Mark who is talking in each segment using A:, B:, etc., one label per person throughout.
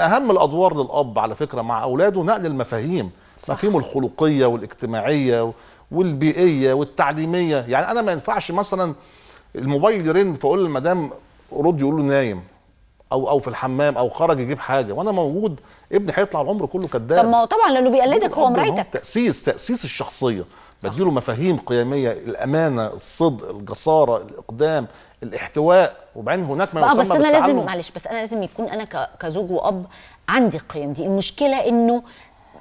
A: اهم الادوار للاب على فكره مع اولاده نقل المفاهيم مفاهيم الخلقيه والاجتماعيه والبيئيه والتعليميه يعني انا ما ينفعش مثلا الموبايل يرن فاقول للمدام رد يقول له نايم او او في الحمام او خرج يجيب حاجه وانا موجود ابني هيطلع العمر كله كذاب طب ما
B: هو طبعا لانه بيقلدك هو مرايتك
A: تاسيس تاسيس الشخصيه بديله مفاهيم قيميه الامانه الصدق الجساره الاقدام الاحتواء وبعدين هناك ما يسمى بس انا لازم معلش
B: بس انا لازم يكون انا كزوج واب عندي القيم دي المشكله انه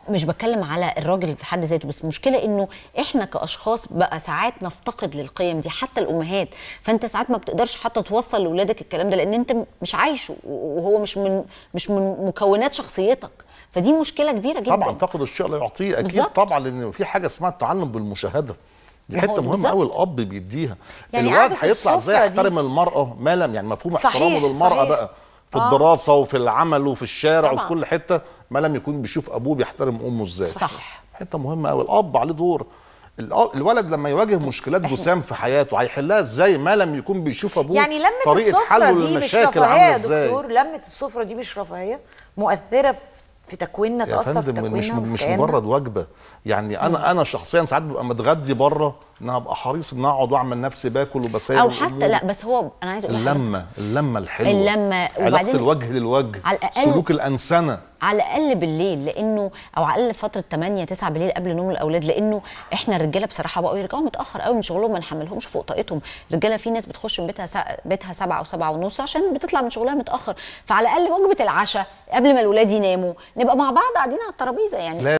B: مش بتكلم على الراجل في حد ذاته بس المشكله انه احنا كاشخاص بقى ساعات نفتقد للقيم دي حتى الامهات فانت ساعات ما بتقدرش حتى توصل لاولادك الكلام ده لان انت مش عايشه وهو مش من مش من مكونات شخصيتك فدي مشكله كبيره جدا طبعا فقد الشيء لا يعطيه اكيد بالزبط. طبعا لان في حاجه
A: اسمها التعلم بالمشاهده دي حته مهمه قوي الاب بيديها يعني الواد هيطلع ازاي يحترم المراه ما لم يعني مفهوم احترامه للمراه صحيح. بقى في آه. الدراسه وفي العمل وفي الشارع طبعا. وفي كل حته ما لم يكون بيشوف ابوه بيحترم امه ازاي صح حته مهمه قوي الاب عليه دور الولد لما يواجه مشكلات جسام في حياته هيحلها ازاي ما لم يكون بيشوف ابوه يعني لما طريقه حل المشاكل عامله ازاي دكتور
B: لمه السفره دي مش رفاهيه مؤثره في تكويننا تاثر في تكويننا مش مش مجرد
A: وجبه يعني انا انا شخصيا ساعات ببقى متغدي بره ان انا ابقى حريص ان اقعد واعمل نفسي باكل وبساير او حتى لا بس
B: هو انا عايز اقول اللمه
A: اللمه الحلوه اللمه علاقه الوجه للوجه على الأقل سلوك الانسنه
B: على الاقل بالليل لانه او على الاقل فتره 8 9 بالليل قبل نوم الاولاد لانه احنا الرجاله بصراحه بقوا يرجعوا متاخر قوي من شغلهم ما نحملهمش فوق طاقتهم الرجاله في ناس بتخش من بيتها بيتها 7 او 7 ونص عشان بتطلع من شغلها متاخر فعلى الاقل وجبه العشاء قبل ما الولاد يناموا نبقى مع بعض قاعدين على الترابيزه يعني